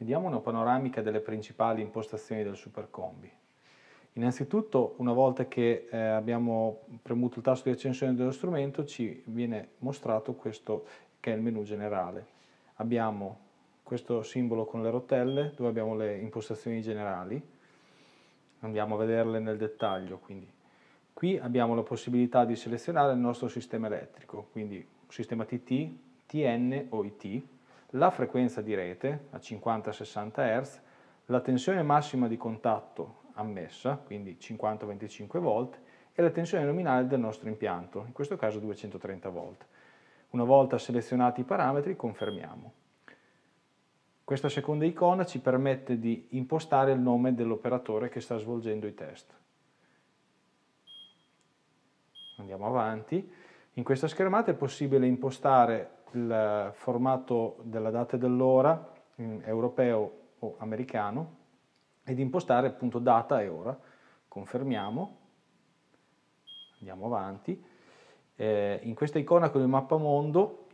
Vediamo una panoramica delle principali impostazioni del Supercombi. Innanzitutto, una volta che eh, abbiamo premuto il tasto di accensione dello strumento, ci viene mostrato questo che è il menu generale. Abbiamo questo simbolo con le rotelle, dove abbiamo le impostazioni generali. Andiamo a vederle nel dettaglio, quindi. Qui abbiamo la possibilità di selezionare il nostro sistema elettrico, quindi sistema TT, TN o IT, la frequenza di rete a 50-60 Hz, la tensione massima di contatto ammessa, quindi 50-25 V, e la tensione nominale del nostro impianto, in questo caso 230 V. Una volta selezionati i parametri confermiamo. Questa seconda icona ci permette di impostare il nome dell'operatore che sta svolgendo i test. Andiamo avanti. In questa schermata è possibile impostare il formato della data e dell'ora mm, europeo o americano ed impostare appunto data e ora. Confermiamo, andiamo avanti. Eh, in questa icona con il mappamondo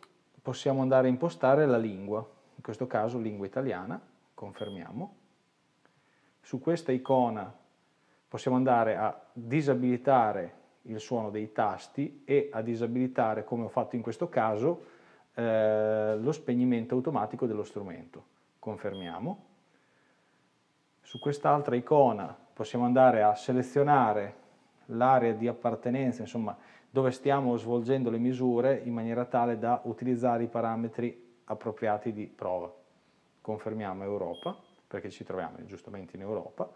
possiamo andare a impostare la lingua, in questo caso lingua italiana, confermiamo. Su questa icona possiamo andare a disabilitare il suono dei tasti e a disabilitare, come ho fatto in questo caso, eh, lo spegnimento automatico dello strumento. Confermiamo. Su quest'altra icona possiamo andare a selezionare l'area di appartenenza, insomma dove stiamo svolgendo le misure in maniera tale da utilizzare i parametri appropriati di prova. Confermiamo Europa, perché ci troviamo eh, giustamente in Europa.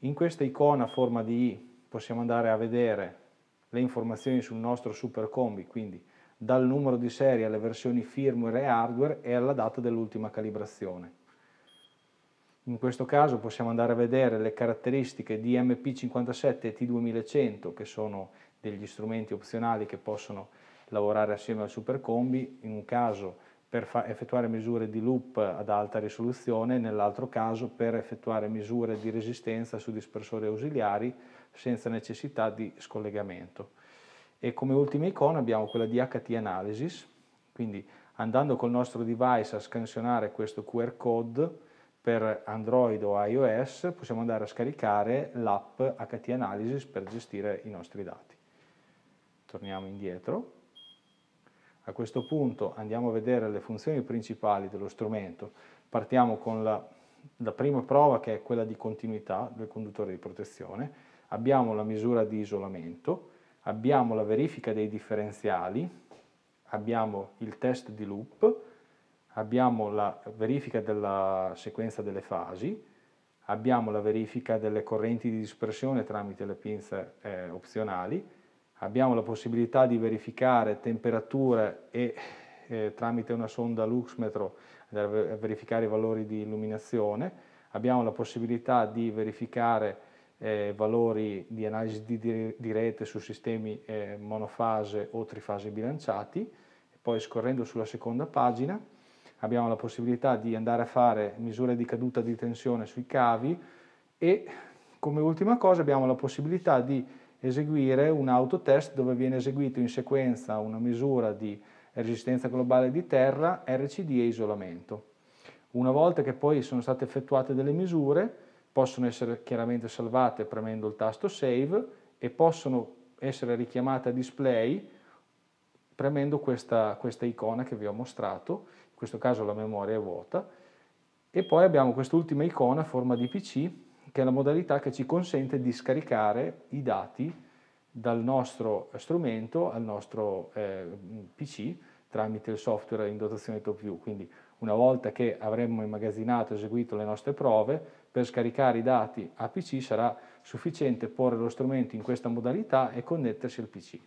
In questa icona a forma di I possiamo andare a vedere le informazioni sul nostro supercombi, quindi dal numero di serie alle versioni firmware e hardware e alla data dell'ultima calibrazione. In questo caso possiamo andare a vedere le caratteristiche di MP57 e T2100 che sono degli strumenti opzionali che possono lavorare assieme al Supercombi, in un caso per effettuare misure di loop ad alta risoluzione, nell'altro caso per effettuare misure di resistenza su dispersori ausiliari senza necessità di scollegamento e come ultima icona abbiamo quella di HT Analysis, quindi andando col nostro device a scansionare questo QR code per Android o iOS possiamo andare a scaricare l'app HT Analysis per gestire i nostri dati. Torniamo indietro. A questo punto andiamo a vedere le funzioni principali dello strumento. Partiamo con la, la prima prova che è quella di continuità del conduttore di protezione. Abbiamo la misura di isolamento, abbiamo la verifica dei differenziali, abbiamo il test di loop, abbiamo la verifica della sequenza delle fasi, abbiamo la verifica delle correnti di dispersione tramite le pinze eh, opzionali, abbiamo la possibilità di verificare temperature e eh, tramite una sonda luxmetro verificare i valori di illuminazione, abbiamo la possibilità di verificare eh, valori di analisi di, di rete su sistemi eh, monofase o trifase bilanciati. Poi scorrendo sulla seconda pagina abbiamo la possibilità di andare a fare misure di caduta di tensione sui cavi e come ultima cosa abbiamo la possibilità di eseguire un autotest dove viene eseguito in sequenza una misura di resistenza globale di terra, RCD e isolamento. Una volta che poi sono state effettuate delle misure, possono essere chiaramente salvate premendo il tasto Save e possono essere richiamate a display premendo questa, questa icona che vi ho mostrato, in questo caso la memoria è vuota, e poi abbiamo quest'ultima icona a forma di PC che è la modalità che ci consente di scaricare i dati dal nostro strumento al nostro eh, PC tramite il software in dotazione TopView. Quindi una volta che avremo immagazzinato e eseguito le nostre prove, per scaricare i dati a PC sarà sufficiente porre lo strumento in questa modalità e connettersi al PC.